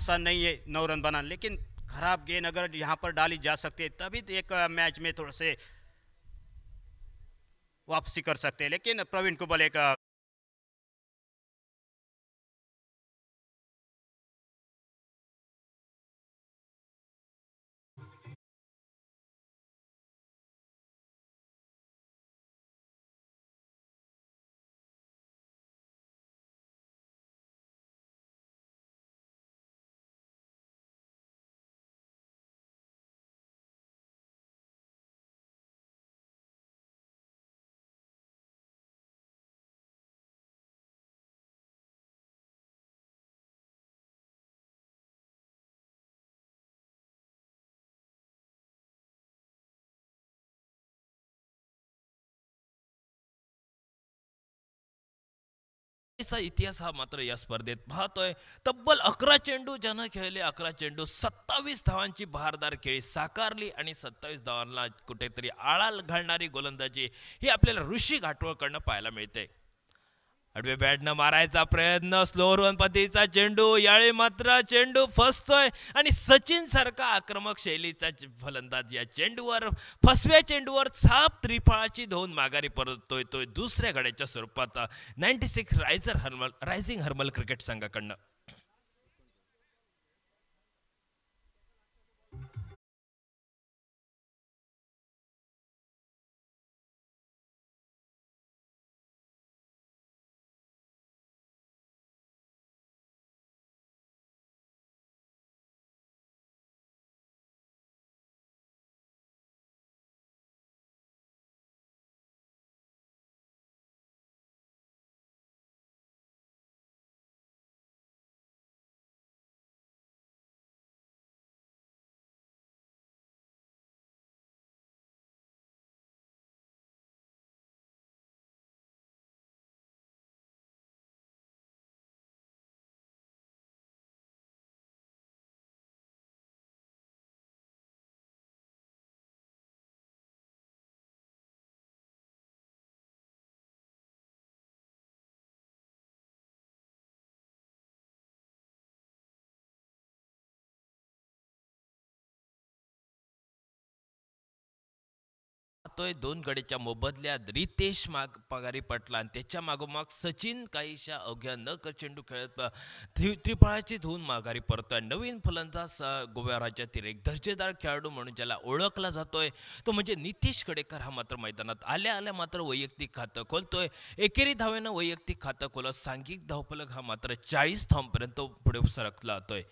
आसान नहीं है नौ रन बनाने लेकिन खराब गेंद अगर यहाँ पर डाली जा सकती है तभी तो एक मैच में थोड़ा से वापसी कर सकते हैं लेकिन प्रवीण कुबल एक त्याचा इतिहास हा मात्र या स्पर्धेत पाहतोय तब्बल अकरा चेंडू ज्यानं खेळले अकरा चेंडू सत्तावीस धावांची बहारदार खेळी साकारली आणि सत्तावीस धावांना कुठेतरी आळाल घालणारी गोलंदाजी ही आपल्याला ऋषी घाटवळकडनं पाहायला मिळते आडवे न मारायचा प्रयत्न स्लो पद्धतीचा चेंडू याळी मात्र चेंडू फसतोय आणि सचिन सारखा आक्रमक शैलीचा फलंदाज या चेंडूवर फसव्या चेंडूवर साप त्रिफळाची धोन माघारी परततोय तोय दुसऱ्या गड्याच्या स्वरूपात ninety six riser Harmal rising Harmal cricket संघाकडनं पाहतोय दोन गडेच्या मोबदल्यात रितेश माग पगारी पटला आणि त्याच्या मागोमाग सचिन काहीशा अवघ्या न कर चेंडू खेळत त्रिफळाची धून माघारी परतोय नवीन फलंदाज गोव्या राज्यातील एक दर्जेदार खेळाडू म्हणून ज्याला ओळखला जातोय तो म्हणजे नितीश गडेकर हा मात्र मैदानात आल्या आल्या मात्र वैयक्तिक खातं खोलतोय एकेरी धावेनं वैयक्तिक खातं खोलत सांघिक धावफलक हा मात्र चाळीस थांबपर्यंत पुढे सरकला जातोय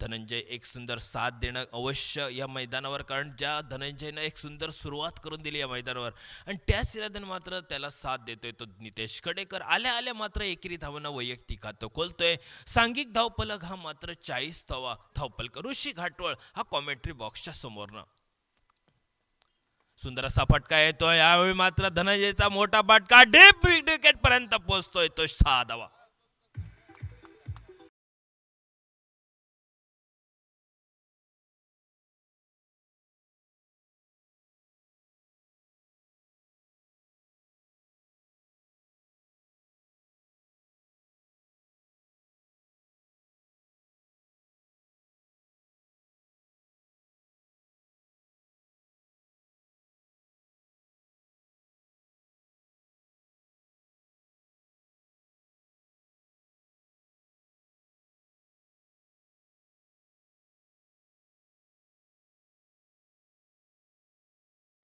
धनंजय एक सुंदर साथ देणं अवश्य या मैदानावर कारण ज्या धनंजयनं एक सुंदर सुरुवात करून दिली या मैदानावर आणि त्याच सिराधन मात्र त्याला साथ देतोय तो नितेश कडेकर आल्या आल्या मात्र एकेरी धावांना वैयक्तिक हात खोलतोय सांघिक धावपलक हा मात्र चाळीस धावा धावपलक ऋषी घाटवळ हा कॉमेंट्री बॉक्सच्या समोरनं सुंदर असा फटका येतोय यावेळी मात्र धनंजयचा मोठा फटका डेप विकेट पर्यंत पोहोचतोय तो सहा धावा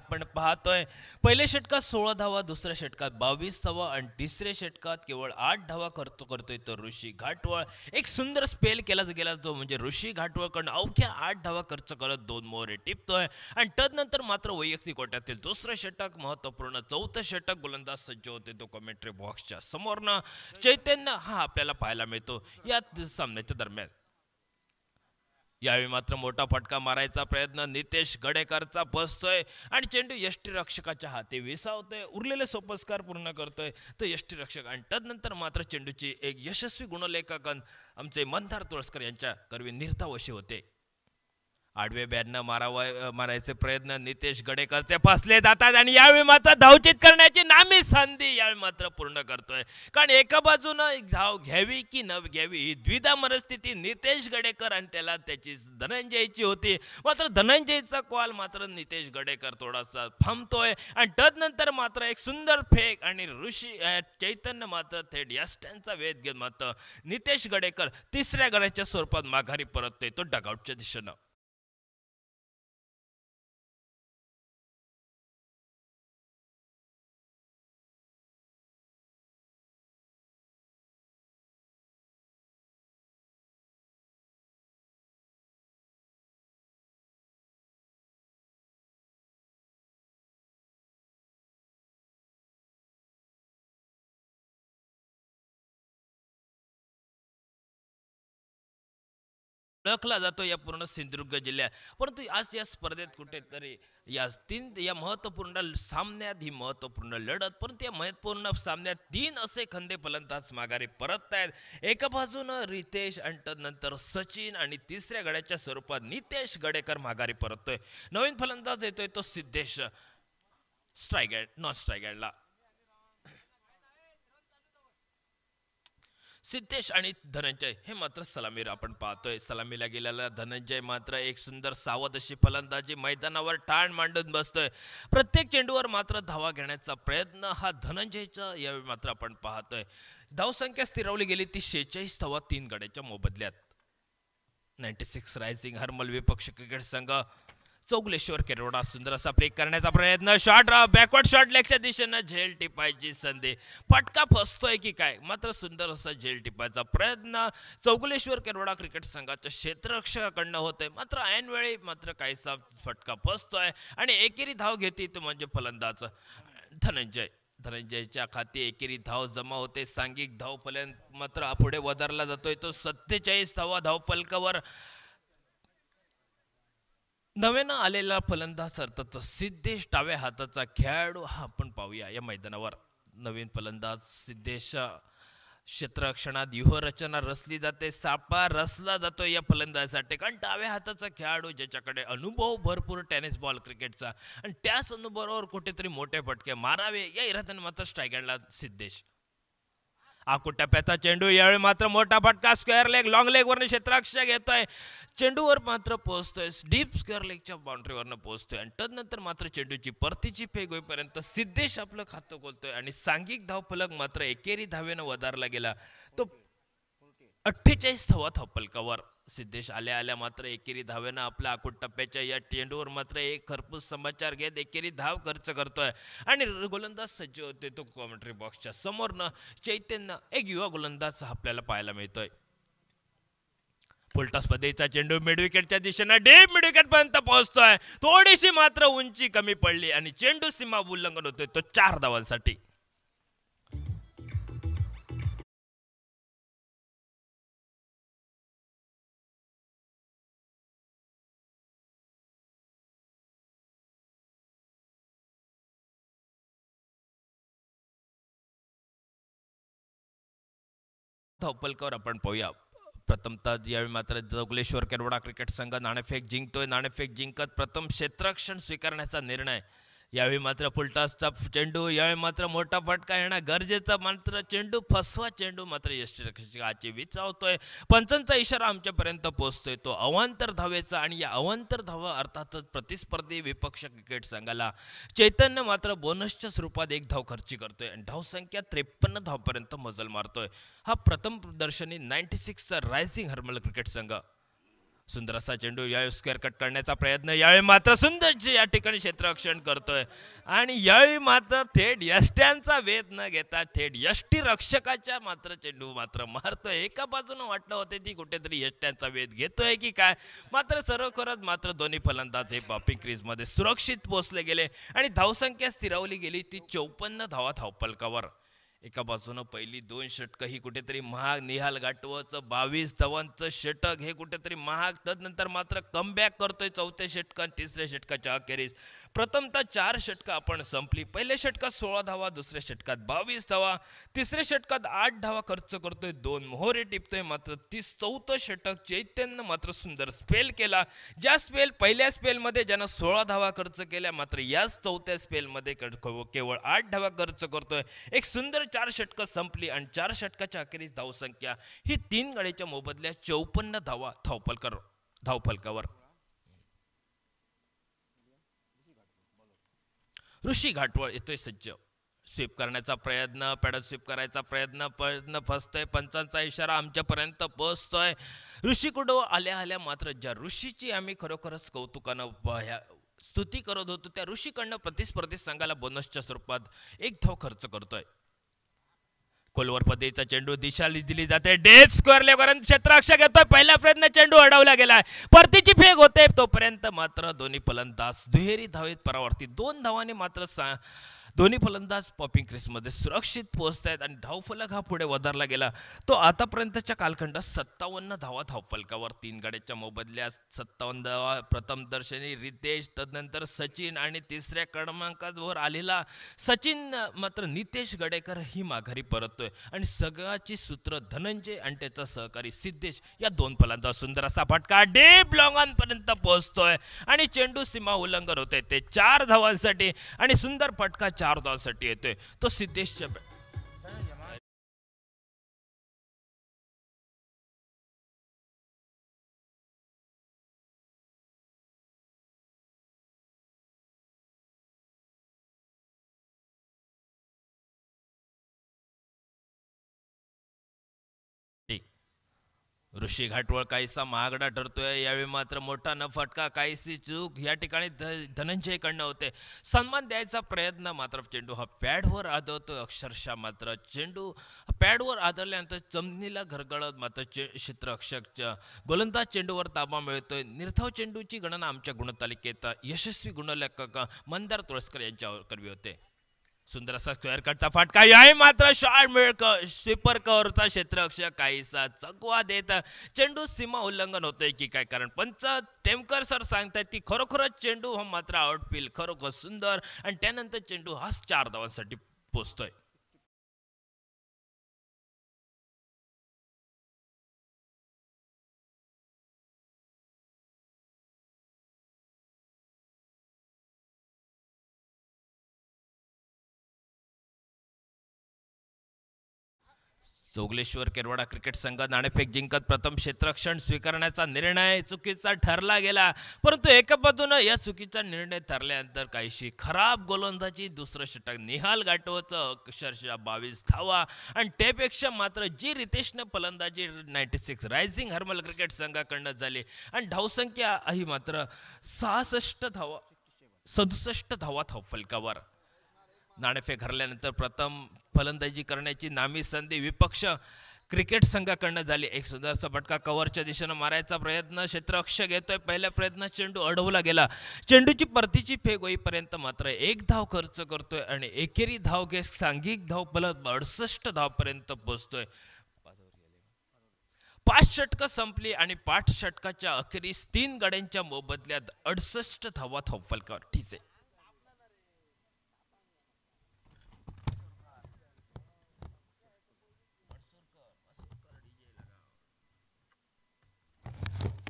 आपण पाहतोय पहिल्या षटकात सोळा धावा दुसऱ्या षटकात बावीस धावा आणि तिसऱ्या षटकात केवळ आठ धावा करतो करतोय तर ऋषी घाटवळ एक सुंदर स्पेल केला गेला तो म्हणजे ऋषी कडून अवघ्या आठ धावा खर्च करत दोन मोहरे टिपतोय आणि नंतर मात्र वैयक्तिक कोट्यातील दुसरं षटक महत्वपूर्ण चौथं षटक गोलंदाज सज्ज होते तो कमेंट्री बॉक्सच्या समोरनं चैतन्य हा आपल्याला पाहायला मिळतो या सामन्याच्या दरम्यान यावेळी मात्र मोठा फटका मारायचा प्रयत्न नितेश गडेकरचा बसतोय आणि चेंडू यष्टीरक्षकाच्या हाती विसावतोय उरलेले सोपस्कार पूर्ण करतोय तो यष्टीरक्षक आणि तदनंतर मात्र चेंडूची एक यशस्वी गुणलेखकन आमचे मंदार तुळस्कर यांच्या करवी निर्धावशी होते आडवे बॅटनं मारावाय मारायचे प्रयत्न नितेश गडेकरचे फसले जातात आणि यावेळी मात्र धावचित करण्याची नामी संधी यावेळी मात्र पूर्ण करतोय कारण एका बाजूनं धाव घ्यावी की न घ्यावी ही द्विधा मनस्थिती नितेश गडेकर आणि त्याला त्याची धनंजयची होती मात्र धनंजयचा कॉल मात्र नितेश गडेकर थोडासा थांबतोय आणि नंतर मात्र एक सुंदर फेक आणि ऋषी चैतन्य मात्र थेट यष्ट्यांचा वेध घेत मात्र नितेश गडेकर तिसऱ्या गड्याच्या स्वरूपात माघारी परततोय तो डगआउटच्या दिशेनं ओळखला जातो या पूर्ण सिंधुदुर्ग जिल्ह्यात परंतु आज या स्पर्धेत कुठेतरी या तीन या महत्त्वपूर्ण सामन्यात ही महत्त्वपूर्ण लढत परंतु या महत्त्वपूर्ण सामन्यात तीन असे खंदे फलंदाज माघारी परत आहेत एका बाजूनं रितेश आणि नंतर सचिन आणि तिसऱ्या गड्याच्या स्वरूपात नितेश गडेकर माघारी परततोय नवीन फलंदाज येतोय तो सिद्धेश स्ट्रायगॅड नॉन स्ट्रायगॅडला सिद्धेश आणि धनंजय हे मात्र सलामीर आपण पाहतोय सलामीला गेलेला धनंजय मात्र एक सुंदर सावध अशी फलंदाजी मैदानावर टाण मांडून बसतोय प्रत्येक चेंडूवर मात्र धावा घेण्याचा प्रयत्न हा धनंजयचा यावेळी मात्र आपण पाहतोय धावसंख्या स्थिरावली गेली ती शेहेचाळीस धावा तीन गड्याच्या मोबदल्यात नाईन्टी सिक्स रायझिंग हरमल विपक्ष क्रिकेट संघ चौगलेश्वर केरोडा सुंदर असा प्ले करण्याचा प्रयत्न शॉट बॅकवर्ड शॉट लेगच्या दिशेनं झेल टिपायची संधी फटका फसतोय की काय मात्र सुंदर असा झेल टिपायचा प्रयत्न चौगलेश्वर केरोडा क्रिकेट संघाच्या क्षेत्ररक्षकाकडनं होतोय मात्र ऐनवेळी मात्र काहीसा फटका फसतोय आणि एकेरी धाव घेते तो म्हणजे फलंदाज धनंजय धनंजयच्या खाती एकेरी धाव जमा होते सांघिक धावपर्यंत मात्र पुढे वधारला जातोय तो सत्तेचाळीस धावा धावफलकावर नव्यानं आलेला फलंदाज अर्थात सिद्धेश डाव्या हाताचा खेळाडू हा आपण पाहूया या मैदानावर नवीन फलंदाज सिद्धेश क्षेत्रक्षणात युहरचना रचली जाते सापा रचला जातो या फलंदाजासाठी कारण डाव्या हाताचा खेळाडू ज्याच्याकडे अनुभव भरपूर टेनिस बॉल क्रिकेटचा आणि त्याच अनुभवावर कुठेतरी मोठे फटके मारावे या इराद्यानं मात्र स्ट्रायगडला सिद्धेश आकू टप्प्याचा चेंडू यावेळी मात्र मोठा फटका स्क्वेअर लेग लॉंग लेगवरनं क्षेत्राक्षा घेतोय चेंडूवर मात्र पोहोचतोय डीप स्क्वेअर लेगच्या बाउंड्रीवरनं पोहोचतोय आणि तदनंतर मात्र चेंडूची परतीची फेग होईपर्यंत सिद्धेश आपलं खातं खोलतोय आणि सांघिक धावफलक मात्र एकेरी धावेनं वधारला गेला तो अठ्ठेचाळीस धावा धावपलकावर सिद्धेश आल्या आल्या मात्र एकेरी धावेनं आपल्या आकुट टप्प्याच्या या चेंडूवर मात्र एक खरपूस समाचार घेत एकेरी धाव खर्च करतोय आणि गोलंदाज सज्ज होते तो कॉमेंट्री बॉक्सच्या समोरनं चैतन्य एक युवा गोलंदाज आपल्याला पाहायला मिळतोय फुलटा स्पर्धेचा चेंडू मिडविकेटच्या दिशेनं डीप मिडविकेट पर्यंत पोहोचतोय थोडीशी मात्र उंची कमी पडली आणि चेंडू सीमा उल्लंघन होतोय तो चार धावांसाठी धावपलकावर आपण पाहूया प्रथमतः यावेळी मात्र जोगलेश्वर केरवडा क्रिकेट संघ नाणेफेक जिंकतोय नाणेफेक जिंकत प्रथम क्षेत्ररक्षण स्वीकारण्याचा निर्णय यावेळी मात्र फुलटासचा चेंडू यावेळी मात्र मोठा फटका येणं गरजेचा मात्र चेंडू फसवा चेंडू मात्र यष्टीरक्षकाची विचावतोय पंचांचा इशारा आमच्यापर्यंत पोहोचतोय तो अवांतर धावेचा आणि या अवांतर धावा अर्थातच प्रतिस्पर्धी विपक्ष क्रिकेट संघाला चैतन्य मात्र बोनसच्या स्वरूपात एक धाव खर्ची करतोय आणि धाव संख्या त्रेपन्न धावपर्यंत मजल मारतोय हा प्रथम प्रदर्शनी नाईन्टी सिक्सचा रायझिंग हर्मल क्रिकेट संघ सुंदर असा चेंडू यावेळी स्क्वेअर कट करण्याचा प्रयत्न यावेळी मात्र सुंदर या ठिकाणी क्षेत्ररक्षण करतोय आणि यावेळी मात्र थेट यष्ट्यांचा वेध न घेता थेट यष्टीरक्षकाच्या मात्र चेंडू मात्र मारतोय एका बाजूनं वाटलं होते ती कुठेतरी यष्ट्यांचा वेध घेतोय की काय मात्र खरंच मात्र दोन्ही फलंदाज हे पॉपिंग क्रीजमध्ये सुरक्षित पोचले गेले आणि धावसंख्या स्थिरावली गेली ती चौपन्न धावा धावपलकावर एका पासून पहिली दोन षटकं ही कुठेतरी महाग निहाल गाठवचं बावीस धवनचं षटक हे कुठेतरी महाग तदनंतर मात्र कमबॅक करतोय चौथ्या षटकात तिसऱ्या षटकाच्या अखेरीस प्रथमत चार षटकं आपण संपली पहिल्या षटकात सोळा धावा दुसऱ्या षटकात बावीस धावा तिसऱ्या षटकात आठ धावा खर्च करतोय दोन मोहरे टिपतोय मात्र तीस चौथं षटक चैतन्य मात्र सुंदर स्पेल केला ज्या स्पेल पहिल्या स्पेलमध्ये ज्यानं सोळा धावा खर्च केल्या मात्र याच चौथ्या स्पेलमध्ये केवळ आठ धावा खर्च करतोय एक सुंदर चार षटकं संपली आणि चार षटकाच्या अखेरीस धावसंख्या ही तीन गड्याच्या मोबदल्या चौपन्न धावा धावपलकर धावफलकावर ऋषी घाटवळ येतोय सज्ज स्वीप करण्याचा प्रयत्न पॅडल स्वीप करायचा प्रयत्न प्रयत्न फसतोय पंचांचा इशारा आमच्यापर्यंत ऋषी कुठं आल्या आल्या मात्र ज्या ऋषीची आम्ही खरोखरच कौतुकानं ह्या स्तुती करत होतो त्या ऋषीकडनं प्रतिस्पर्धी संघाला बोनसच्या स्वरूपात एक धाव खर्च करतोय खोलवर पद्धतीचा चेंडू दिशा दिली जाते डेथ स्क्वेअर क्षेत्र क्षेत्राक्ष घेतोय पहिला प्रयत्न चेंडू अडवला गेलाय परतीची फेक होते तोपर्यंत मात्र दोन्ही फलंदाज दुहेरी धावेत परावर्ती दोन धावाने मात्र दोन्ही फलंदाज पॉपिंग क्रिसमध्ये सुरक्षित पोहोचत आहेत आणि धावफलक हा पुढे वधारला गेला तो आतापर्यंतच्या कालखंडात सत्तावन्न धावा धावफलकावर तीन गड्याच्या मोबदल्यात सत्तावन्न धावा प्रथमदर्शनी रितेश तदनंतर सचिन आणि तिसऱ्या क्रमांकावर आलेला सचिन मात्र नितेश गडेकर ही माघारी परततोय आणि सगळ्याची सूत्र धनंजय आणि त्याचा सहकारी सिद्धेश या दोन फलांचा सुंदर असा फटका डीप लॉंगांपर्यंत पोहोचतोय आणि चेंडू सीमा उल्लंघन होते ते चार धावांसाठी आणि सुंदर फटका चार चार येतोय तो सिद्धेशच्या ऋषी घाटवळ काहीसा महागडा ठरतोय यावेळी मात्र मोठा न फटका काहीशी चूक या ठिकाणी धनंजयकडनं होते सन्मान द्यायचा प्रयत्न मात्र चेंडू हा पॅडवर आदळतो अक्षरशः मात्र चेंडू पॅडवर आदळल्यानंतर चमनीला घरगळत मात्र चे अक्षक गोलंदाज चेंडूवर ताबा मिळतोय निर्धाव चेंडूची गणना आमच्या गुणतालिकेत यशस्वी गुणलेखक मंदार तुळसकर यांच्यावर करवी होते सुंदर असा स्क्वेअर कटचा फाटका याही मात्र शॉर्ट मिळक स्वीपर कवरचा क्षेत्रक्ष काहीसा चकवा देत चेंडू सीमा उल्लंघन होतोय की काय कारण पंच टेमकर सर सांगतात की खरोखरच चेंडू हा मात्र आउटफील खरोखर सुंदर आणि त्यानंतर चेंडू हा चार धावांसाठी पोचतोय जोगलेश्वर केरवाडा क्रिकेट संघ नाणेफेक जिंकत प्रथम क्षेत्रक्षण स्वीकारण्याचा निर्णय चुकीचा ठरला गेला परंतु एका या चुकीचा निर्णय ठरल्यानंतर काहीशी खराब गोलंदाजी दुसरं षटक निहाल गाठवचं अक्षरशः बावीस धावा आणि त्यापेक्षा मात्र जी रितेशनं फलंदाजी ninety six rising Harmal cricket संघाकडनं झाली आणि धावसंख्या ही मात्र सहासष्ट धावा सदुसष्ट धावा धाव फलकावर नाणेफेक हरल्यानंतर प्रथम फलंदाजी करण्याची नामी संधी विपक्ष क्रिकेट संघाकडनं झाली एक सुंदरचा फटका कवरच्या दिशेनं मारायचा प्रयत्न क्षेत्ररक्षक घेतोय पहिल्या प्रयत्नात चेंडू अडवला गेला चेंडूची परतीची फेक होईपर्यंत मात्र एक धाव खर्च करतोय आणि एकेरी धाव घेत सांघिक धाव फलत अडसष्ट धावपर्यंत पोहोचतोय पाच षटक संपली आणि पाच षटकाच्या अखेरीस तीन गड्यांच्या मोबदल्यात अडसष्ट धावा ठीक आहे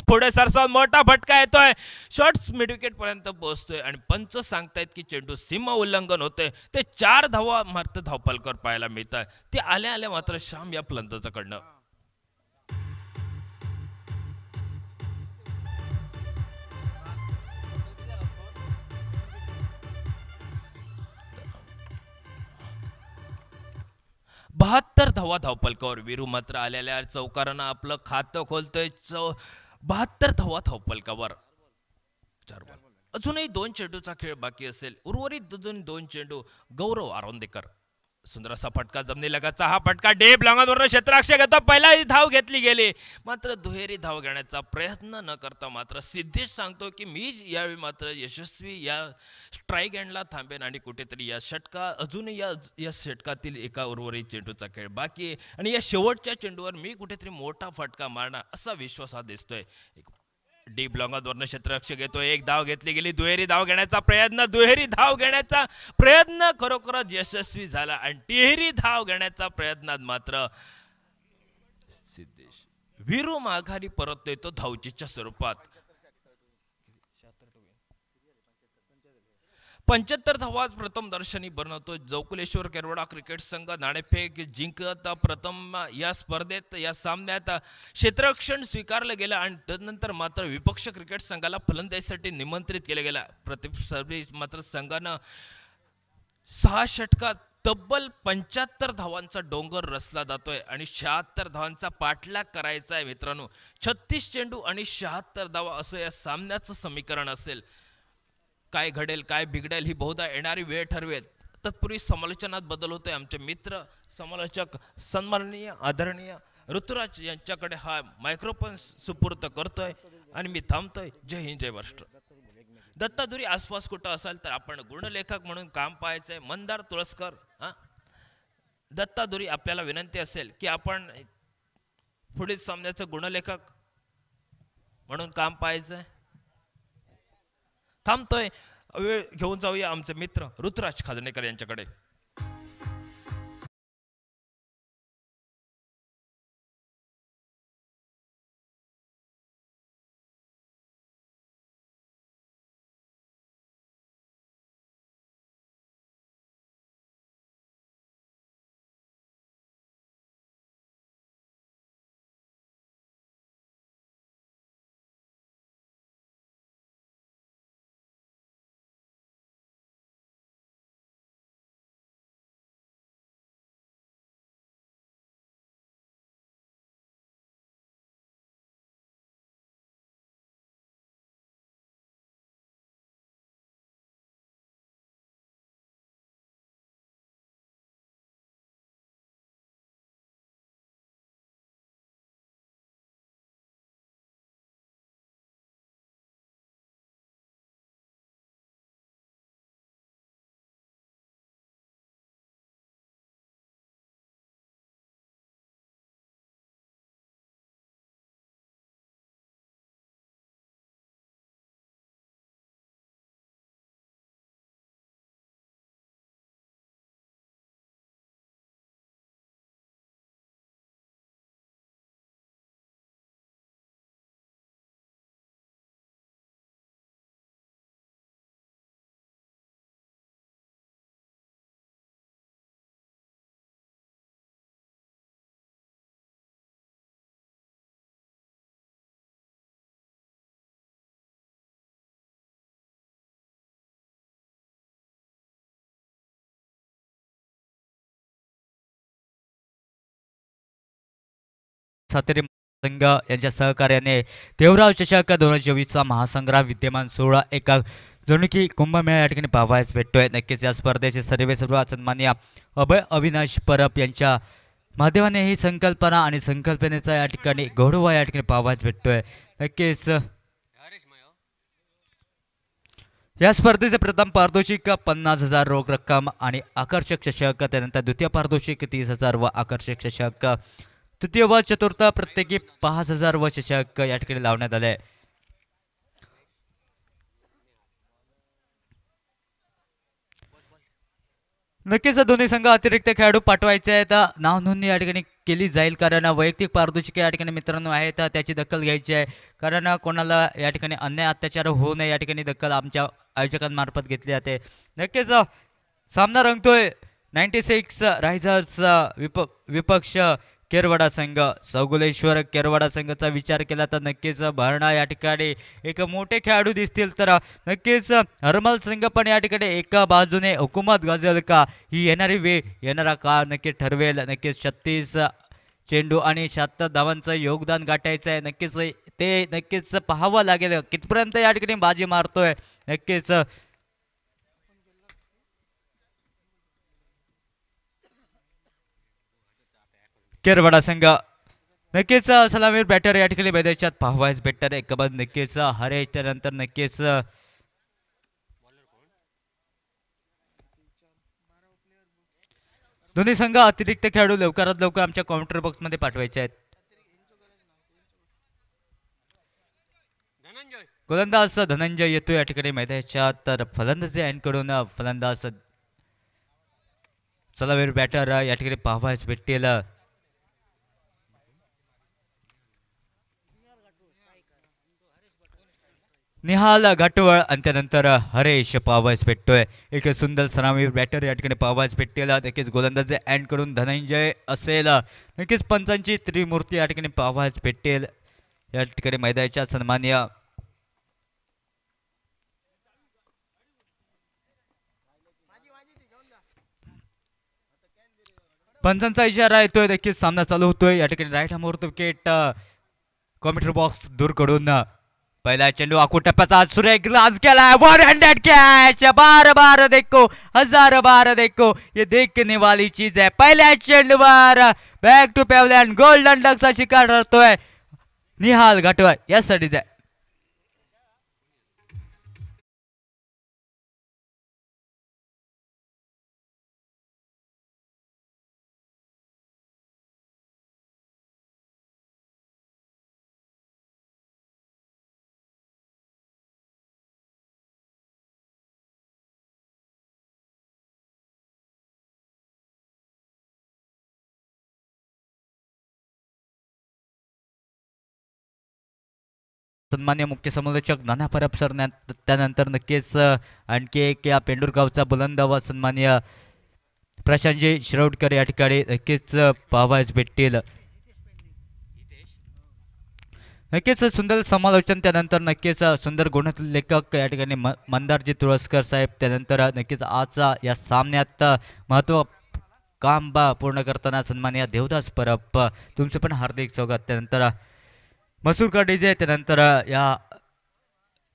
पुढे सरसा मोठा फटका येतोय शॉर्ट मिडविकेट पर्यंत पोहोचतोय आणि पंच सांगतायत की चेंडू सीमा उल्लंघन होते ते चार धावा मारत धावपालकर पाहायला मिळतात ते आल्या आल्या मात्र श्याम या फलंदाजाकडनं बहात्तर धावा धावपलकावर विरू मात्र आलेल्या चौकारांना आपलं खातं खोलतोय चौ बहात्तर धावा धावपलकावर चार बॉल अजूनही दोन चेंडूचा खेळ बाकी असेल उर्वरित दोन दोन चेंडू गौरव आरोंदेकर सुंदर असा फटका जमनीलगाचा हा फटका डेप लंगांवरनं क्षेत्राक्ष घेतो पहिलाही धाव घेतली गेली मात्र दुहेरी धाव घेण्याचा प्रयत्न न करता मात्र सिद्धेश सांगतो की मी यावेळी मात्र यशस्वी या स्ट्राईक एंडला थांबेन आणि कुठेतरी या षटका अजूनही या या षटकातील एका उर्वरित चेंडूचा खेळ बाकी आहे आणि या शेवटच्या चेंडूवर मी कुठेतरी मोठा फटका मारणार असा विश्वास हा दिसतोय डी वर्ण क्षेत्ररक्षक घेतो एक धाव घेतली गेली दुहेरी धाव घेण्याचा प्रयत्न दुहेरी धाव घेण्याचा प्रयत्न खरोखरच यशस्वी झाला आणि तिहेरी धाव घेण्याचा प्रयत्नात मात्र सिद्धेश विरू माघारी परत येतो धावचीच्या स्वरूपात पंच्याहत्तर धावाज प्रथम दर्शनी बनवतो जौकुलेश्वर केरवडा क्रिकेट संघ नाणेफेक जिंकत प्रथम या स्पर्धेत या सामन्यात क्षेत्ररक्षण स्वीकारलं गेलं आणि त्यानंतर मात्र विपक्ष क्रिकेट संघाला फलंदाजीसाठी निमंत्रित केलं गेलं प्रति मात्र संघानं सहा षटकात तब्बल पंच्याहत्तर धावांचा डोंगर रचला जातोय आणि शहात्तर धावांचा पाठलाग करायचा आहे मित्रांनो छत्तीस चेंडू आणि शहात्तर धावा असं या सामन्याचं समीकरण असेल काय घडेल काय बिघडेल ही बहुधा येणारी वेळ ठरवेल तत्पूर्वी समालोचनात बदल होतोय आमचे मित्र समालोचक सन्माननीय आदरणीय ऋतुराज यांच्याकडे हा मायक्रोफोन सुपूर्त करतोय आणि मी थांबतोय जय हिंद जय महाराष्ट्र दत्ताधुरी आसपास कुठं असाल तर आपण गुणलेखक म्हणून काम पाहायचंय मंदार तुळसकर हा दत्ताधुरी आपल्याला विनंती असेल की आपण पुढील सामन्याचं गुणलेखक म्हणून काम पाहायचंय थांबतोय वेळ घेऊन जाऊया आमचे मित्र ऋतुराज खाजणेकर यांच्याकडे सातेरी संघ यांच्या सहकार्याने देवराव चषक दोन हजार चोवीसचा महासंग्राम विद्यमान सोहळा एका जणुकी कुंभमेळा या ठिकाणी पाहायच भेटतोय नक्कीच या स्पर्धेचे सर्वे सर्व सन्मान्य अभय अविनाश परब यांच्या माध्यमाने ही संकल्पना आणि संकल्पनेचा या ठिकाणी गौरवा या ठिकाणी पाहावायच भेटतोय नक्कीच या स्पर्धेचे प्रथम पारितोषिक पन्नास हजार रोख रक्कम आणि आकर्षक चषक त्यानंतर द्वितीय पारितोषिक तीस हजार व आकर्षक चषक तृतीय व चतुर्थ प्रत्येकी पाच हजार व चषक या ठिकाणी लावण्यात आले नक्कीच दोन्ही संघ अतिरिक्त खेळाडू पाठवायचे आहेत नाव नोंदणी या ठिकाणी केली जाईल कारण वैयक्तिक पारितोषिके या ठिकाणी मित्रांनो आहेत त्याची दखल घ्यायची आहे कारण कोणाला या ठिकाणी अन्याय अत्याचार होऊ नये या ठिकाणी दखल आमच्या आयोजकांमार्फत घेतली जाते नक्कीच सामना रंगतोय नाईन्टी सिक्स रायझर्स विप विपक्ष केरवडा संघ सौगुलेश्वर केरवडा संघाचा विचार केला तर नक्कीच भरणा या ठिकाणी एक मोठे खेळाडू दिसतील तर नक्कीच हरमल संघ पण या ठिकाणी एका बाजूने हुकुमत गाजेल का ही येणारी वे येणारा का नक्की ठरवेल नक्कीच छत्तीस चेंडू आणि शहात्तर धावांचं योगदान गाठायचं आहे नक्कीच ते नक्कीच पाहावं लागेल कितपर्यंत या ठिकाणी बाजी मारतोय नक्कीच केरवाडा संघ नक्कीच सलामीर बॅटर या ठिकाणी मैदानात पाहवायच भेटणार एक कबन नक्कीच हरे त्यानंतर नक्कीच दोन्ही संघ अतिरिक्त खेळाडू लवकरात लवकर आमच्या काउंटर मध्ये पाठवायचे आहेत गोलंदाज धनंजय येतो या ठिकाणी मैदानाच्या तर फलंदाजी यांकडून फलंदाज सलामीर बॅटर या ठिकाणी पाहवायच भेटतील निहाल घाटवळ आणि त्यानंतर हरेश पावाज भेटतोय एक सुंदर सरामी बॅटर या ठिकाणी पावाज भेटेल नक्कीच गोलंदाज कडून धनंजय असेल नक्कीच पंचांची त्रिमूर्ती या ठिकाणी पावाज भेटेल या ठिकाणी मैदानाच्या सन्मान्य पंचांचा इशारा येतोय नक्कीच सामना चालू होतोय या ठिकाणी राईट हा मुहूर्त विकेट कॉम्प्युटर बॉक्स दूर कडून पहिला चेंडू आखू टप्प्याचा सुरेख ग्लास केला वन हंड्रेड कॅश बार बार देखो हजार बार देखो ये देखने वाली चीज है पहिल्या बार बॅक टू पेवलँड गोल्डन डक्सचा शिकार ठरतोय निहाल घाटवर यासाठीच आहे सन्मान्य मुख्य समालोचक नाना परब सर त्यानंतर नक्कीच आणखी एक या पेंडुरगावचा बुलंद व सन्मान्य प्रशांतजी श्रवडकर या ठिकाणी नक्कीच पाहावायच भेटतील नक्कीच सुंदर समालोचन त्यानंतर नक्कीच सुंदर लेखक या ठिकाणी म मंदारजी तुळसकर साहेब त्यानंतर नक्कीच आजचा या सामन्यात महत्व काम बा पूर्ण करताना सन्मान्य देवदास परब तुमचे पण हार्दिक स्वागत त्यानंतर मसूरकर डीजे त्यानंतर या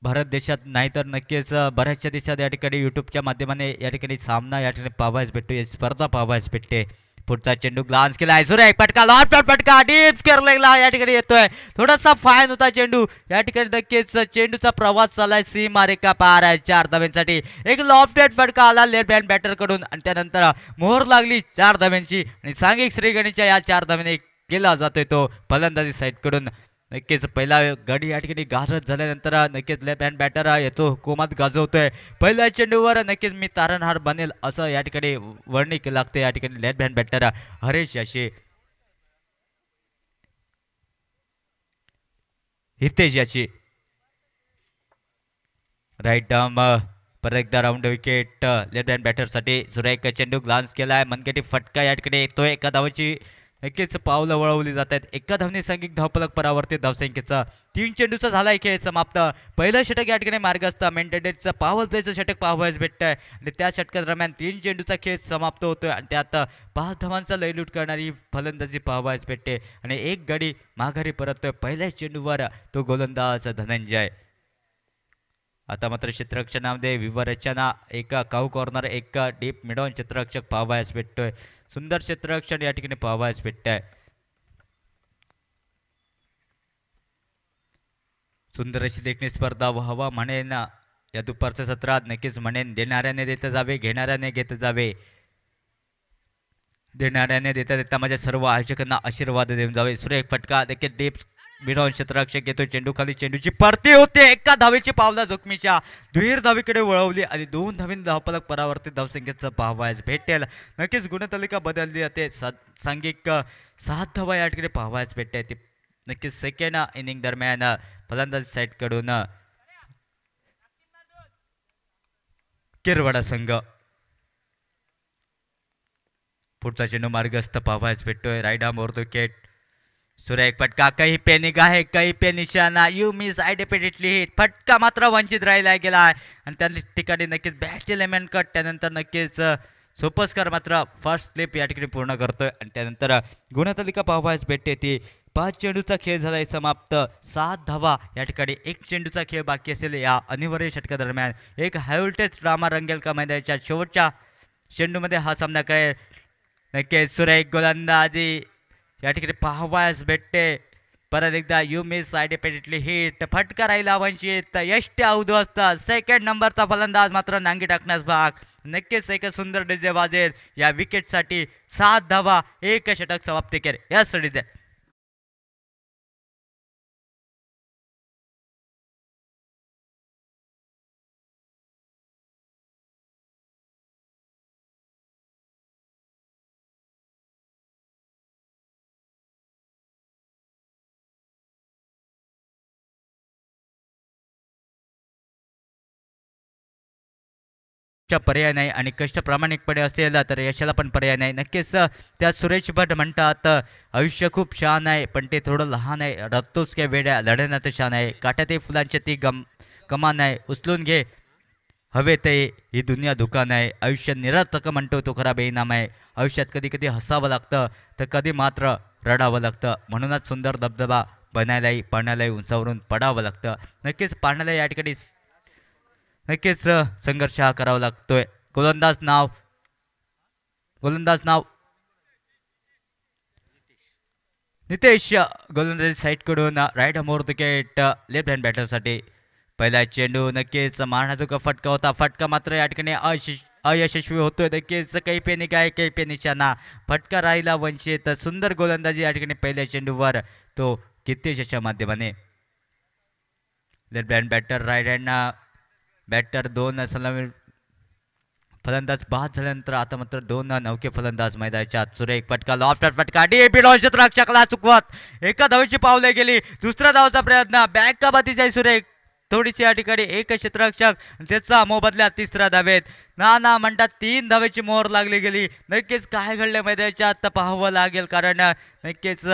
भारत देशात नाहीतर नक्कीच बऱ्याचशा देशात या ठिकाणी यूट्यूबच्या माध्यमाने या ठिकाणी सामना या ठिकाणी पाहायला भेटतो या स्पर्धा पाहायच भेटते पुढचा चेंडू ग्लान्स केला आहे सूर्य एक पटका लॉट पटका डीप केरलेला या ठिकाणी येतोय थोडासा फायन होता चेंडू या ठिकाणी नक्कीच चेंडूचा प्रवास चालाय सी मारेका पार आहे चार धाव्यांसाठी एक लॉफ्टेड फटका आला लेफ्ट हँड बॅटरकडून आणि त्यानंतर मोहर लागली चार धाव्यांची आणि सांगिक श्रीगणीच्या या चार धाब्याने केला जातोय तो फलंदाजी साईडकडून नक्कीच पहिला गडी या ठिकाणी गारत झाल्यानंतर नक्कीच लेफ्ट हँड बॅटर येतो कोमात गाजवतोय पहिल्या चेंडूवर नक्कीच मी तारणहार बनेल असं या ठिकाणी वर्णिक लागते या ठिकाणी लेफ्ट हँड बॅटर हरेश याशी हितेश याची राईट डम परत एकदा राऊंड विकेट लेफ्ट हँड बॅटरसाठी सुरेख चेंडू ग्लान्स केला आहे मनकेटी फटका या ठिकाणी येतोय एका धावाची नक्कीच पावलं वळवली जात आहेत एका धावने संघिक धावपलक परावर्तित धावसंख्येचा तीन चेंडूचा झाला खेळ समाप्त पहिलं षटक या ठिकाणी मार्ग असता मेंटेडेटचं पावर प्लेचं षटक पाहावयास भेटतं आणि त्या षटका दरम्यान तीन चेंडूचा खेळ समाप्त होतोय आणि त्यात पाच धावांचा लयलूट करणारी फलंदाजी पाहावयास भेटते आणि एक गडी माघारी परततोय पहिल्या चेंडूवर तो गोलंदाज धनंजय आता मात्र क्षेत्ररक्षणामध्ये विवरचना एक काऊ कॉर्नर एक डीप मिडॉन चित्ररक्षक पाहावायस भेटतोय सुंदर चित्ररक्षण या ठिकाणी पाहावायस भेटत आहे सुंदर अशी देखणी स्पर्धा व्हावा म्हणेन या दुपारच्या सत्रात नक्कीच म्हणेन देणाऱ्याने देत जावे घेणाऱ्याने घेत जावे देणाऱ्याने देता देता माझ्या सर्व आयोजकांना आशीर्वाद देऊन जावे सुरेख फटका देखील डीप मिडॉन क्षेत्ररक्षक घेतो चेंडू खाली चेंडूची परती होते एका धावेची पावला जोखमीच्या दुहेर धावीकडे वळवली आणि दोन धावीन धावपलक परावर्तित धावसंख्येचं पाहवायच भेटेल नक्कीच गुणतालिका बदलली जाते सांघिक सात धावा या ठिकाणी भेटते ती नक्कीच सेकंड इनिंग दरम्यान फलंदाज साईडकडून किरवाडा संघ पुढचा चेंडू मार्गस्थ पाहावायच भेटतोय रायडा मोरदुकेट सुरेख फटका काही पेनिक आहे काही पे निशाणा यू मिस डेफिनेटली हिट फटका मात्र वंचित राहिला गेला आहे आणि त्या ठिकाणी नक्कीच बॅट एलिमेंट कट त्यानंतर नक्कीच सोपस्कर मात्र फर्स्ट स्लिप या ठिकाणी पूर्ण करतोय आणि त्यानंतर गुणतालिका पाहायच भेटते ती पाच चेंडूचा खेळ झालाय समाप्त सात धावा या ठिकाणी एक चेंडूचा खेळ बाकी असेल या अनिवार्य षटकादरम्यान एक हायव्होल्टेज ड्रामा रंगेल का मैदानाच्या शेवटच्या चेंडूमध्ये हा सामना करेल नक्कीच सुरेख गोलंदाजी या ठिकाणी पाहावयास भेटते परत एकदा यू मिस आयडेपेडेटली हिट राहिला वंचित यष्ट असता सेकंड नंबरचा फलंदाज मात्र नांगी टाकण्यास भाग नक्कीच एक सुंदर डिझे वाजेल या विकेटसाठी सात धावा एक षटक समाप्ती केले याच डीजे पर्याय नाही आणि कष्ट प्रामाणिकपणे असेल तर यशाला पण पर्याय नाही नक्कीच त्या सुरेश भट म्हणतात आयुष्य खूप छान आहे पण ते थोडं लहान आहे रत्तोस काय वेड्या लढण्यात छान आहे काट्यातही फुलांचे ती गम कमान आहे उचलून घे हवे ते ही दुनिया दुकान आहे आयुष्य निरर्थक म्हणतो तो खरा बेनाम आहे आयुष्यात कधी कधी हसावं लागतं तर कधी मात्र रडावं लागतं म्हणूनच सुंदर धबधबा बनायलाही पाण्यालाही उंचावरून पडावं लागतं नक्कीच पाण्याला या ठिकाणी नक्कीच संघर्ष हा करावा लागतोय गोलंदाज नाव गोलंदाज नाव नितेश गोलंदाजी कडून राईट मोर विकेट लेफ्ट हँड बॅटर साठी पहिला चेंडू नक्कीच मारण्याचा फटका होता फटका मात्र या ठिकाणी अयशस्वी होतोय नक्कीच काही पेनी काय काही शाना फटका राहिला वंचित सुंदर गोलंदाजी या ठिकाणी पहिल्या चेंडूवर तो कित्येशाच्या माध्यमाने left hand batter right hand batter दोन सलामी फलंदाज बाद झाल्यानंतर आता मात्र दोन नवके फलंदाज मैदानाच्या सुरेख पटका लॉफ्ट पटका डी डॉन क्षेत्ररक्षकला चुकवत एका धावेची पावले गेली दुसऱ्या धावचा प्रयत्न बॅक बातीचा सुरेख थोडीशी या ठिकाणी एक क्षेत्ररक्षक त्याचा मोबदल्या तिसऱ्या धावेत ना ना म्हणतात तीन धावेची मोहर लागली गेली नक्कीच काय घडले मैदानाच्या आत्ता पाहावं लागेल कारण नक्कीच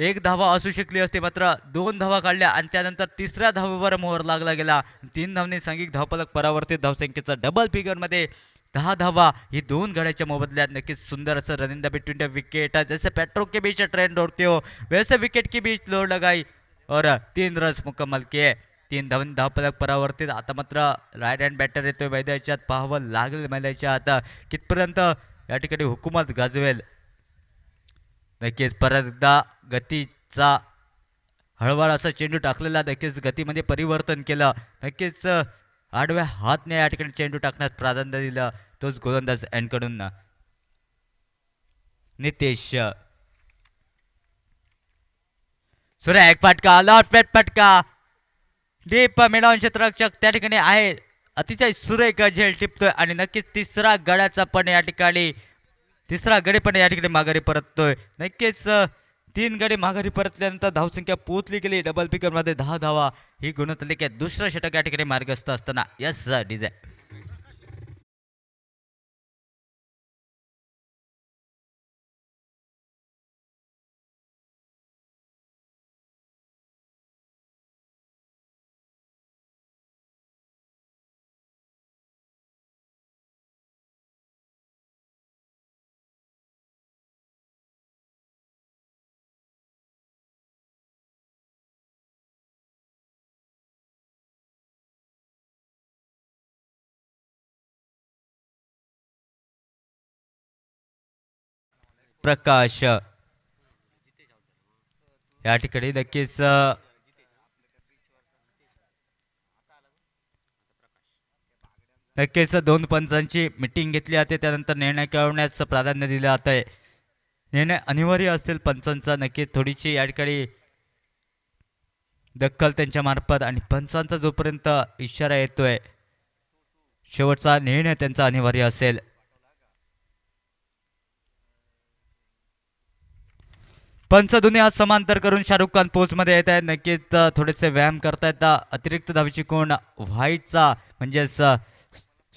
एक धावा असू शकली असते मात्र दोन धावा काढल्या आणि त्यानंतर तिसऱ्या धावेवर मोहर लागला गेला तीन धावने सांघिक धावपलक परावर्तित धावसंख्येचा डबल फिगरमध्ये दहा धावा ही दोन घड्याच्या मोबदल्यात नक्कीच सुंदर असं रनिंदा बिटवीन द विकेट जसं पेट्रो के बीच ट्रेंड दौड़ते हो वैसे विकेट की बीच लोड लगाई और तीन रन्स मुकम्मल के तीन धावन धावपलक परावर्तित आता मात्र राईट हँड बॅटर येतोय मैदानाच्या पाहावं लागेल मैदानाच्या आता कितपर्यंत या ठिकाणी हुकूमत गाजवेल नक्कीच परत एकदा गतीचा हळवळ असा चेंडू टाकलेला नक्कीच गतीमध्ये परिवर्तन केलं नक्कीच आडव्या हातने या ठिकाणी चेंडू टाकण्यास प्राधान्य दिलं तोच गोलंदाज यांकडून नितेश सूर्या एक फटका लॉट पेट फटका डीप मेडाऊन क्षेत्ररक्षक त्या ठिकाणी आहे अतिशय सुरेख झेल टिपतोय आणि नक्कीच तिसरा गड्याचा पण या ठिकाणी तिसरा गडी पण या ठिकाणी माघारी परततोय नक्कीच तीन गडी माघारी परतल्यानंतर धावसंख्या पोहोचली गेली डबल पिकरमध्ये दहा धावा ही गुणतालिकेत दुसरा षटक या ठिकाणी मार्गस्थ असताना यस डीजे. प्रकाश या ठिकाणी नक्कीच नक्कीच दोन पंचांची मिटिंग घेतली जाते त्यानंतर निर्णय कळवण्याचं प्राधान्य दिलं जात आहे निर्णय अनिवार्य असेल पंचांचा नक्कीच थोडीशी या ठिकाणी दखल त्यांच्या मार्फत आणि पंचांचा जोपर्यंत इशारा येतोय शेवटचा निर्णय त्यांचा अनिवार्य असेल पंचधुनी आज समांतर करून शाहरुख खान पोचमध्ये येत आहेत नक्कीच थोडेसे व्यायाम करतायत अतिरिक्त धावीची कोण व्हाईटचा म्हणजेच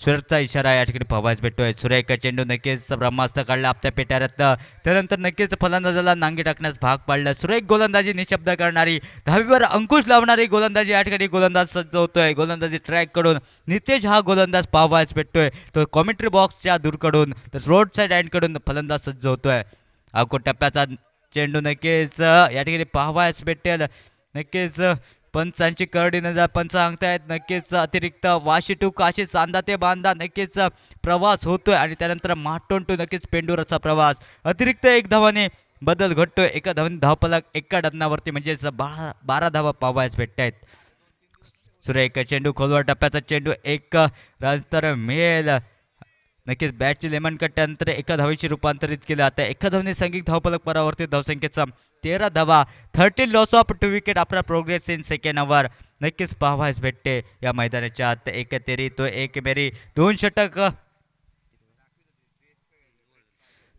सुरतचा इशारा या ठिकाणी पवायच भेटतोय का चेंडू नक्कीच ब्रह्मास्त्र काढला आपल्या पेट्यारात त्यानंतर नक्कीच फलंदाजाला नांगी टाकण्यास भाग पाडला सुरेख गोलंदाजी निशब्द करणारी दहावीवर अंकुश लावणारी गोलंदाजी या ठिकाणी गोलंदाज सज्ज होतोय गोलंदाजी करून नितेश हा गोलंदाज पाहावायच भेटतोय तो कॉमेंट्री बॉक्सच्या दूरकडून तर रोड साईड कडून फलंदाज सज्ज होतोय अकोट टप्प्याचा चेंडू नक्कीच या ठिकाणी पाहावायच भेटेल नक्कीच पंचांची करडी नजर पंच सांगतायत नक्कीच अतिरिक्त वाशी टू काशी चांदा ते बांधा नक्कीच प्रवास होतोय आणि त्यानंतर माटोन टू नक्कीच पेंडुराचा प्रवास अतिरिक्त एक धावाने बदल घडतोय एका धावाने धावपलक एका डबनावरती म्हणजेच बारा बारा धावा आहेत भेटतायत सुरेख चेंडू खोलवर टप्प्याचा चेंडू एक रन तर मिळेल नक्कीच बॅटचे लेमन कट एका धावेची रूपांतरित केलं आता एका धावने सांघिक धावपलक परावर्तित धावसंख्येचा तेरा धावा thirty loss of two wicket आपला प्रोग्रेस इन सेकंड ओव्हर नक्कीच पाहावायच भेटते या मैदानाच्या आत एक तेरी तो एक मेरी दोन षटक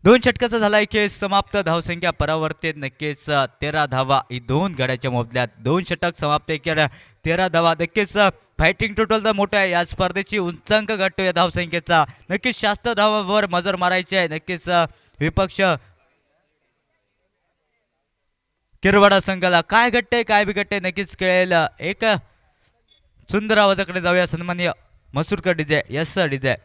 दोन षटकाचा झाला की समाप्त धावसंख्या परावर्तित नक्कीच तेरा धावा ही दोन गड्याच्या मोबदल्यात दोन षटक समाप्त केल्या तेरा धावा नक्कीच फायटिंग तर मोठा आहे या स्पर्धेची उंचांक गाठतो या धावसंख्येचा नक्कीच शास्त्र धावावर मजर मारायची आहे नक्कीच विपक्ष किरवाडा संघाला काय घट्टय काय आहे नक्कीच खेळेल एक सुंदर आवाजाकडे जाऊया सन्मान्य मसूरकर डिजे यस डिजे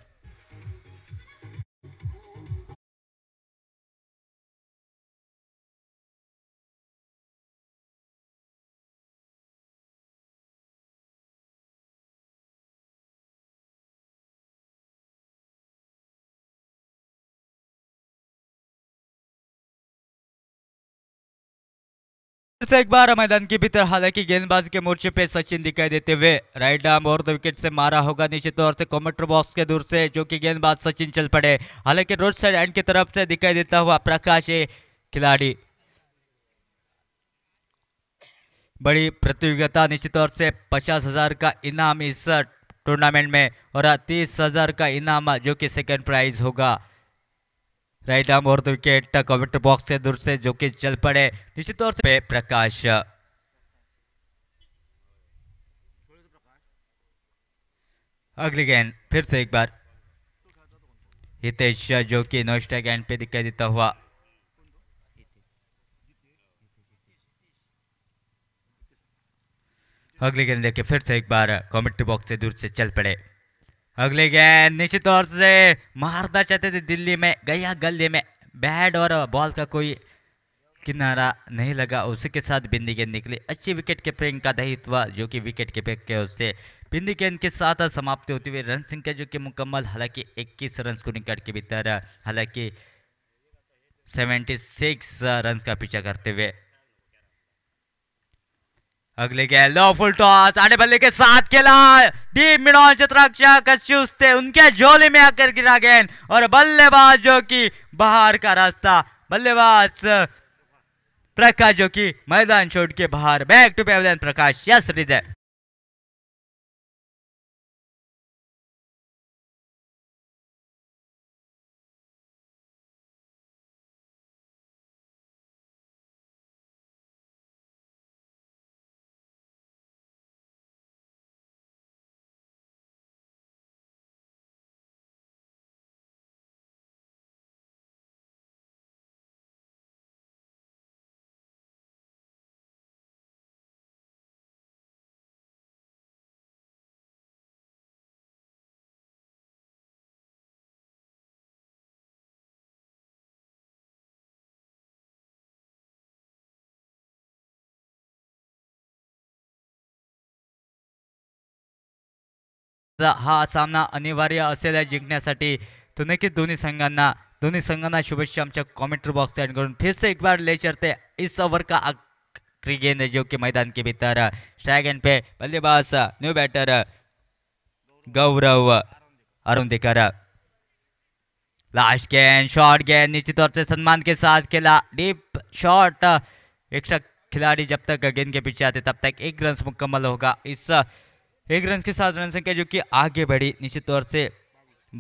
से एक बार मैदान के भीतर हालांकि गेंदबाज के मोर्चे पे सचिन दिखाई देते हुए राइट आर्म और विकेट से मारा होगा निश्चित तौर से कॉमेटर बॉक्स के दूर से जो कि गेंदबाज सचिन चल पड़े हालांकि रोड साइड एंड की तरफ से दिखाई देता हुआ प्रकाश खिलाड़ी बड़ी प्रतियोगिता निश्चित तौर से पचास हजार का इनाम इस टूर्नामेंट में और तीस हजार का इनाम जो कि सेकेंड प्राइज होगा right arm over wicket comment box से दूर से जो कि चल पड़े निश्चित तौर से प्रकाश अगली गेंद फिर से एक बार हितेश जो कि नोस्टा गेंद पे दिखाई देता हुआ अगली गेंद देखिए फिर से एक बार कमेंट्री बॉक्स से दूर से चल पड़े अगले गेंद निश्चित तौर से मारना चाहते थे दिल्ली में गया गले में बैट और बॉल का कोई किनारा नहीं लगा उसी के साथ बिंदी गेंद निकली अच्छी विकेट कीपरिंग का दहित्व जो कि विकेट कीपर के उससे बिंदी गेंद के साथ समाप्त होते हुए रन संख्या जो कि मुकम्मल हालांकि 21 रन को निकट के भीतर हालांकि 76 रन का पीछा करते हुए अगले गेल फुल टॉस आने बल्ले के साथ खेला डीप मिडॉन चित्राक्षक चूसते उनके झोले में आकर गिरा गेंद और बल्लेबाज जो कि बाहर का रास्ता बल्लेबाज प्रकाश जो कि मैदान छोड़ के बाहर बैक टू पेवन प्रकाश यस हृदय हा सामना अनिवार्य असेल या तो नक्की दोनों संघां दोनों संघां शुभेच्छा आम कॉमेंट्री बॉक्स एंड कर फिर से एक बार ले चलते इस ओवर का क्रिकेट जो कि मैदान के भीतर स्ट्राइक एंड पे बल्लेबाज न्यू बैटर गौरव अरुण दिकर लास्ट गेंद शॉर्ट गेंद निश्चित तौर से सम्मान के साथ खेला डीप शॉट एक्स्ट्रा खिलाड़ी जब तक गेंद के पीछे आते तब तक एक रन मुकम्मल होगा इस एक रन के साथ रन संख्या जो की आगे बढ़ी निश्चित तौर से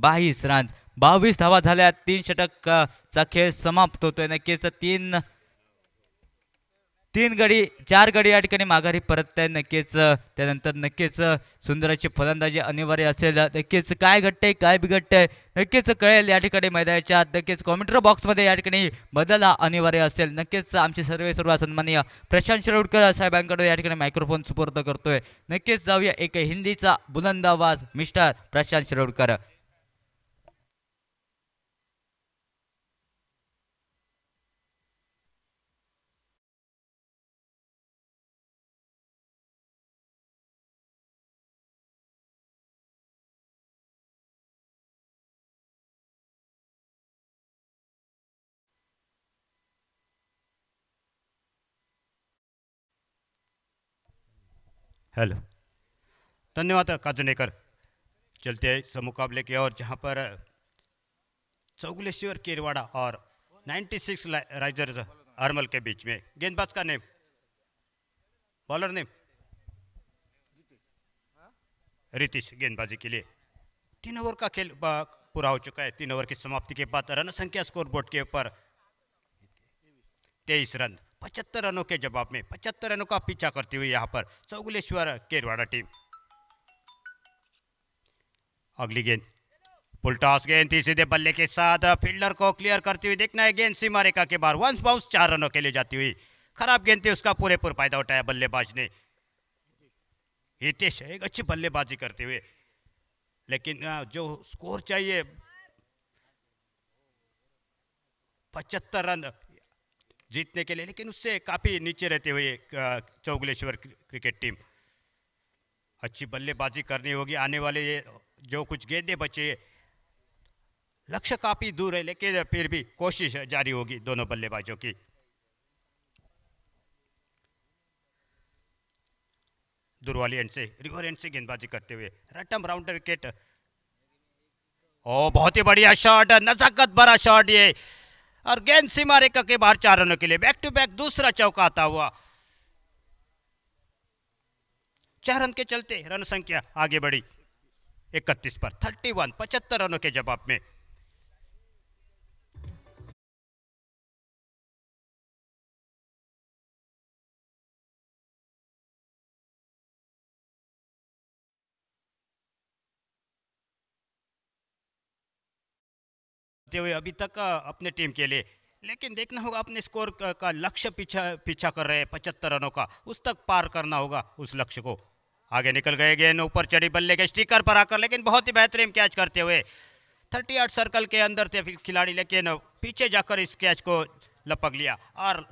बाईस रन बावीस धावा झाल्या तीन षटक चा खेळ समाप्त होतोय नक्की तीन तीन गडी चार गडी या ठिकाणी माघारी परत आहे नक्कीच त्यानंतर नक्कीच सुंदराची फलंदाजी अनिवार्य असेल नक्कीच काय घडतंय काय बिघडतंय नक्कीच कळेल या ठिकाणी मैदानाच्या नक्कीच कॉमेंटर बॉक्समध्ये या ठिकाणी बदल हा अनिवार्य असेल नक्कीच आमचे सर्व सर्व सन्मान्य प्रशांत शिरोडकर साहेबांकडे या ठिकाणी मायक्रोफोन सुपूर्द करतोय नक्कीच जाऊया एक हिंदीचा बुलंद आवाज मिस्टर प्रशांत शिरोडकर हेलो धन्यवाद काजनेकर चलते हैं इस मुकाबले के और जहां पर चौगुलेश्वर केरवाड़ा और 96 राइजर्स हरमल के बीच में गेंदबाज का नेम बॉलर नेम रितिश गेंदबाजी के लिए तीन ओवर का खेल पूरा हो चुका है तीन ओवर की समाप्ति के बाद रन संख्या स्कोर बोर्ड के ऊपर तेईस रन पचहत्तर रनों के जवाब में पचहत्तर रनों का पीछा करती हुई यहां पर चौगुलेश्वर केरवाड़ा टीम अगली गेंद पुलटॉस गेंद थी सीधे बल्ले के साथ फील्डर को क्लियर करती हुई देखना है गेंद सीमा रेखा के बाहर वंस बाउंस चार रनों के लिए जाती हुई खराब गेंद थी उसका पूरे पूरे फायदा उठाया बल्लेबाज ने हितेश एक अच्छी बल्लेबाजी करते हुए लेकिन जो स्कोर चाहिए पचहत्तर रन जीतने के लिए लेकिन उससे काफ़ी नीचे रहते हुए चौगलेश्वर क्रिकेट टीम अच्छी बल्लेबाजी करनी होगी आने वाले जो कुछ गेंदे बचे लक्ष्य काफ़ी दूर है लेकिन फिर भी कोशिश जारी होगी दोनों बल्लेबाजों की दूरवाली एंड से रिवर एंड से गेंदबाजी करते हुए रटम राउंड विकेट ओ बहुत ही बढ़िया शॉट नजाकत भरा शॉट ये और गेंद से मारे के बाहर चार रनों के लिए बैक टू बैक दूसरा चौका आता हुआ चार रन के चलते रन संख्या आगे बढ़ी इकतीस पर थर्टी वन पचहत्तर रनों के जवाब में करते हुए अभी तक अपने टीम के लिए लेकिन देखना होगा अपने स्कोर का, का लक्ष्य पीछा पीछा कर रहे हैं पचहत्तर रनों का उस तक पार करना होगा उस लक्ष्य को आगे निकल गए गेंद ऊपर चढ़ी बल्ले के स्टिकर पर आकर लेकिन बहुत ही बेहतरीन कैच करते हुए थर्टी आठ सर्कल के अंदर थे खिलाड़ी लेकिन पीछे जाकर इस कैच को लपक लिया और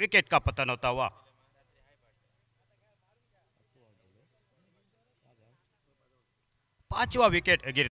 विकेट का पतन होता हुआ पांचवा विकेट गिर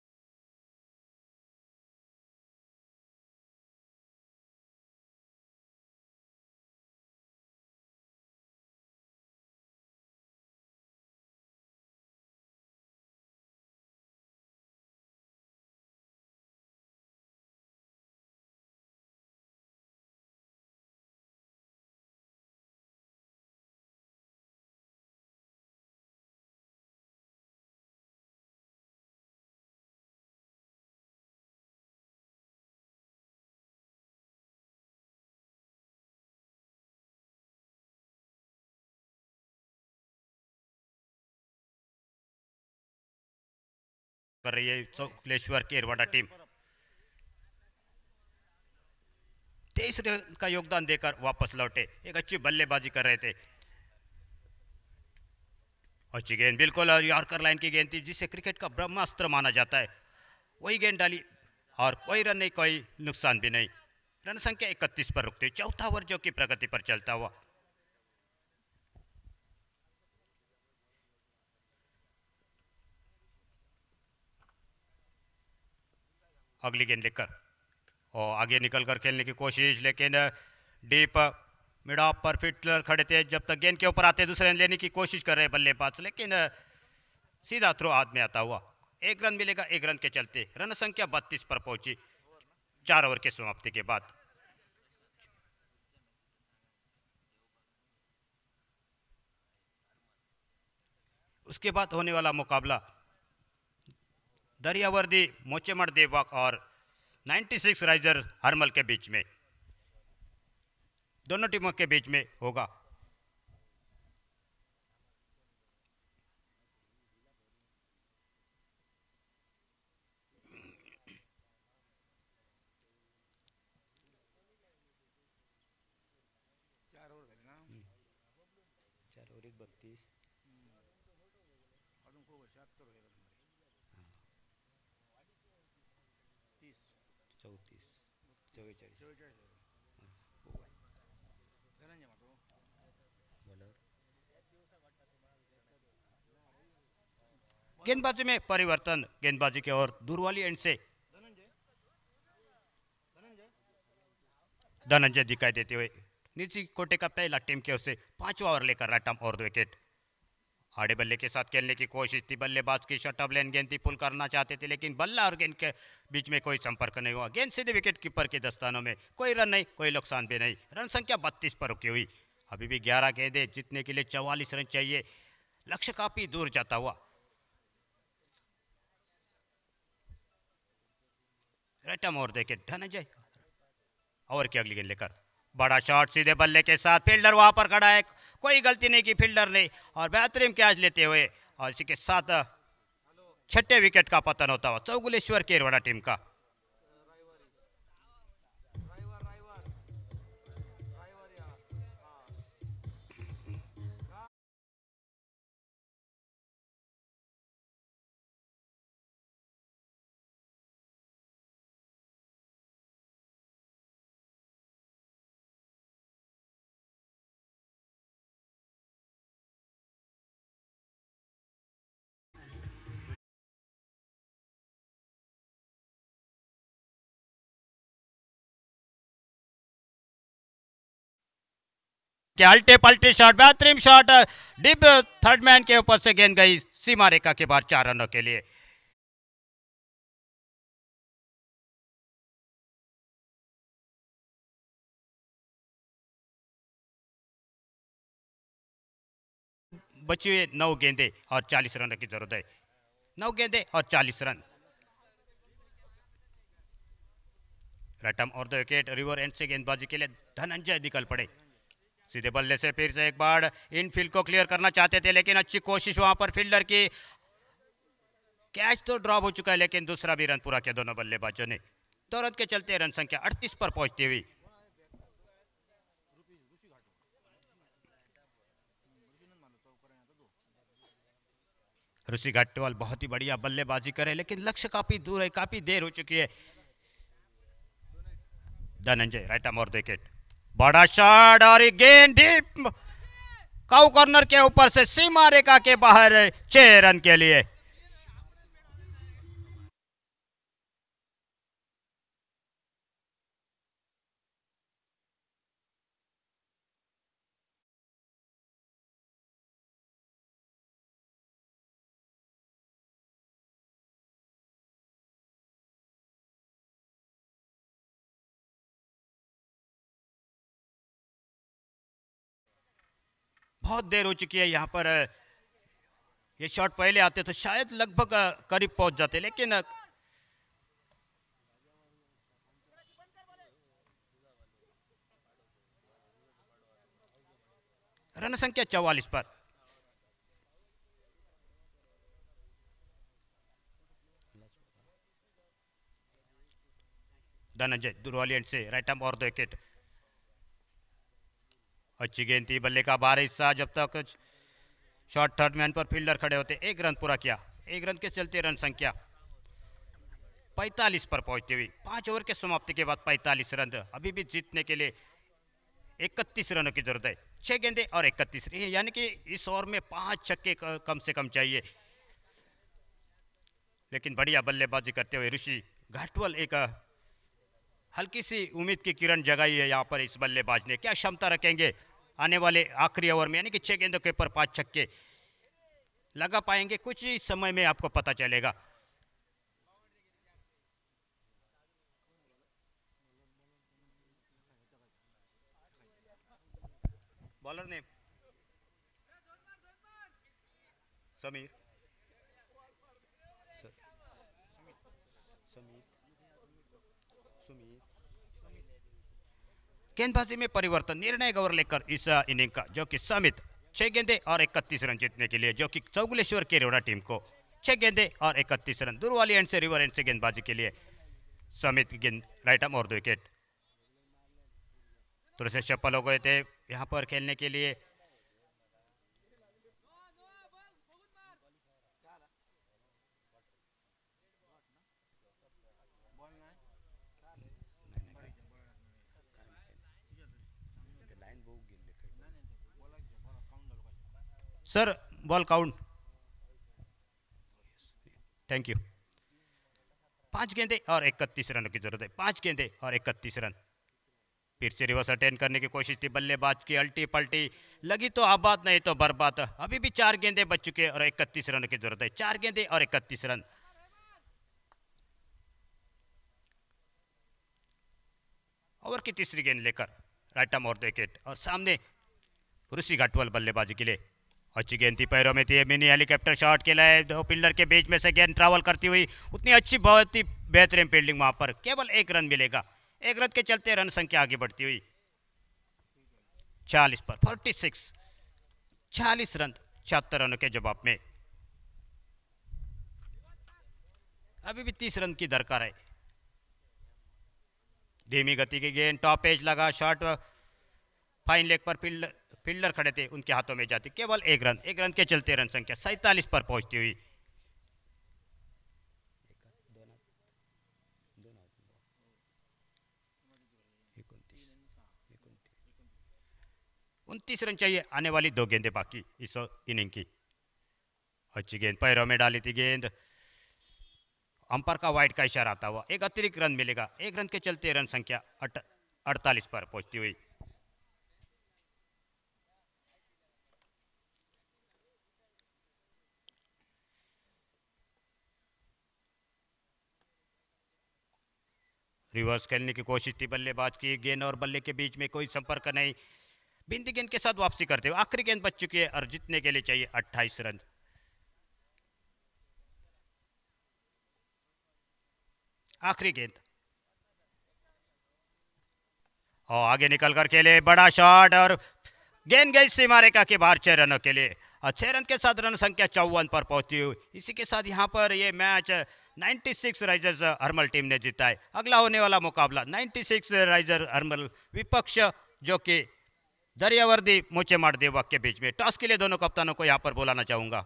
कर रही है शुक्लेश्वर की एरवाडा टीम तेईस रन का योगदान देकर वापस लौटे एक अच्छी बल्लेबाजी कर रहे थे अच्छी गेंद बिल्कुल यॉर्कर लाइन की गेंद थी जिसे क्रिकेट का ब्रह्मास्त्र माना जाता है वही गेंद डाली और कोई रन नहीं कोई नुकसान भी नहीं रन संख्या इकतीस पर रुकते चौथा ओवर जो कि प्रगति पर चलता हुआ अगली गेंद लेकर और आगे निकल कर खेलने की कोशिश लेकिन डीप मिड ऑफ पर फिटलर खड़े थे जब तक गेंद के ऊपर आते दूसरे रन लेने की कोशिश कर रहे बल्लेबाज लेकिन सीधा थ्रो हाथ में आता हुआ एक रन मिलेगा एक रन के चलते रन संख्या बत्तीस पर पहुंची चार ओवर के समाप्ति के बाद उसके बाद होने वाला मुकाबला दरियावर्दी मोचेमठ देवक और 96 राइजर हरमल के बीच में दोनों टीमों के बीच में होगा गेंदबाजी में परिवर्तन गेंदबाजी की ओर दूरवाली एंड से धनंजय दिखाई देते हुए निजी कोटे का पहला टीम की ओर से पांचवा ओवर लेकर रटम और विकेट आड़े बल्ले के साथ खेलने की कोशिश थी बल्लेबाज की अब लेन गेंद थी पुल करना चाहते थे लेकिन बल्ला और गेंद के बीच में कोई संपर्क नहीं हुआ गेंद सीधे विकेट कीपर के दस्तानों में कोई रन नहीं कोई नुकसान भी नहीं रन संख्या बत्तीस पर रुकी हुई अभी भी ग्यारह गेंदे जीतने के लिए चौवालीस रन चाहिए लक्ष्य काफी दूर जाता हुआ रटम और देखे धनजय और की अगली गेंद लेकर बड़ा शॉट सीधे बल्ले के साथ फील्डर वहाँ पर खड़ा है कोई गलती नहीं की फील्डर ने और बेहतरीन कैच लेते हुए और इसी के साथ छठे विकेट का पतन होता हुआ चौगुलेश्वर केरवाड़ा टीम का के अल्टे पल्टे शॉट बेहतरीन शॉट डिब थर्ड मैन के ऊपर से गेंद गई सीमा रेखा के बाद चार रनों के लिए बचे हुए नौ गेंदे और चालीस रन की जरूरत है नौ गेंदे और चालीस रन रटम और दो विकेट रिवर एंड से गेंदबाजी के लिए धनंजय निकल पड़े सीधे बल्ले से फिर से एक बार इन फील्ड को क्लियर करना चाहते थे लेकिन अच्छी कोशिश वहां पर फील्डर की कैच तो ड्रॉप हो चुका है लेकिन दूसरा भी रन पूरा किया दोनों बल्लेबाजों ने दौरत के चलते रन संख्या अड़तीस पर पहुंचती हुई ऋषि घाटेवाल बहुत ही बढ़िया बल्लेबाजी करे लेकिन लक्ष्य काफी दूर है काफी देर हो चुकी है धनंजय राइट अमोर विकेट बड़ा शॉट और गेंद डीप काउ कॉर्नर के ऊपर से सीमा रेखा के बाहर छह रन के लिए बहुत देर हो चुकी है यहाँ पर ये शॉट पहले आते तो शायद लगभग करीब पहुंच जाते लेकिन रन संख्या चौवालीस पर धनंजय दुरवालियन से राइट हम और दो विकेट अच्छी गेंद थी बल्ले का बारह हिस्सा जब तक शॉर्ट थर्ड मैन पर फील्डर खड़े होते एक रन पूरा किया एक रन के चलते रन संख्या 45 पर पहुंचती हुई पांच ओवर के समाप्ति के बाद 45 रन अभी भी जीतने के लिए 31 रनों की जरूरत है छह गेंदे और 31 यानी कि इस ओवर में पांच छक्के कम से कम चाहिए लेकिन बढ़िया बल्लेबाजी करते हुए ऋषि घाटवल एक हल्की सी उम्मीद की किरण जगाई है यहाँ पर इस बल्लेबाज ने क्या क्षमता रखेंगे आने वाले आखिरी ओवर में यानी कि छः गेंदों के ऊपर पाँच छक्के लगा पाएंगे कुछ ही समय में आपको पता चलेगा बॉलर ने समीर गेंदबाजी में परिवर्तन निर्णायक ओवर लेकर इस इनिंग का जो कि समित छह गेंदे और इकतीस रन जीतने के लिए जो कि चौगुलेश्वर केरेवड़ा टीम को छह गेंदे और इकतीस रन दूर वाली एंड से रिवर एंड से गेंदबाजी के लिए समित गेंद राइट और दो विकेट थोड़े से चप्पल हो गए थे यहाँ पर खेलने के लिए sir ball count thank you पांच गेंदे और इकतीस रनों की जरूरत है पांच गेंदे और इकतीस रन फिर से रिवर्स अटेंड करने की कोशिश थी बल्लेबाज की अल्टी पल्टी लगी तो आबाद नहीं तो बर्बाद अभी भी चार गेंदे बच चुके हैं और इकतीस रनों की जरूरत है चार गेंदे और इकतीस रन ओवर की तीसरी गेंद लेकर राइटा और विकेट और सामने ऋषि घाटवाल बल्लेबाजी के लिए अच्छी गेंद थी पैरों में थी मिनी हेलीकॉप्टर शॉट के है दो पिल्लर के बीच में से गेंद ट्रैवल करती हुई उतनी अच्छी बहुत ही बेहतरीन फील्डिंग वहां पर केवल एक रन मिलेगा एक रन के चलते रन संख्या आगे बढ़ती हुई चालीस पर फोर्टी सिक्स चालीस रन छिहत्तर रनों के जवाब में अभी भी तीस रन की दरकार है धीमी गति की गेंद टॉप एज लगा शॉर्ट फाइन लेग पर फील्डर फील्डर खड़े थे उनके हाथों में जाती केवल एक रन एक रन के चलते रन संख्या सैतालीस पर पहुंचती हुई उनतीस रन चाहिए आने वाली दो गेंदें बाकी इस इनिंग की अच्छी गेंद पैरों में डाली थी गेंद अंपर का वाइट का इशारा आता हुआ एक अतिरिक्त रन मिलेगा एक रन के चलते रन संख्या अड़तालीस पर पहुंचती हुई रिवर्स खेलने की कोशिश थी बल्लेबाज की गेंद और बल्ले के बीच में कोई संपर्क नहीं बिंदी गेंद के साथ वापसी करते हुए आखिरी गेंद बच चुकी है और जीतने के लिए चाहिए अट्ठाईस रन आखिरी गेंद और आगे निकल कर खेले बड़ा शॉट और गेंद गई सीमा का के बाहर छह रनों के लिए और छह रन के साथ रन संख्या चौवन पर पहुंची हुई इसी के साथ यहां पर यह मैच 96 राइजर्स हर्मल टीम ने जीता है अगला होने वाला मुकाबला 96 राइजर हर्मल विपक्ष जो कि दरियावर्दी मोचे मार देवक के बीच में टॉस के लिए दोनों कप्तानों को यहाँ पर बुलाना चाहूँगा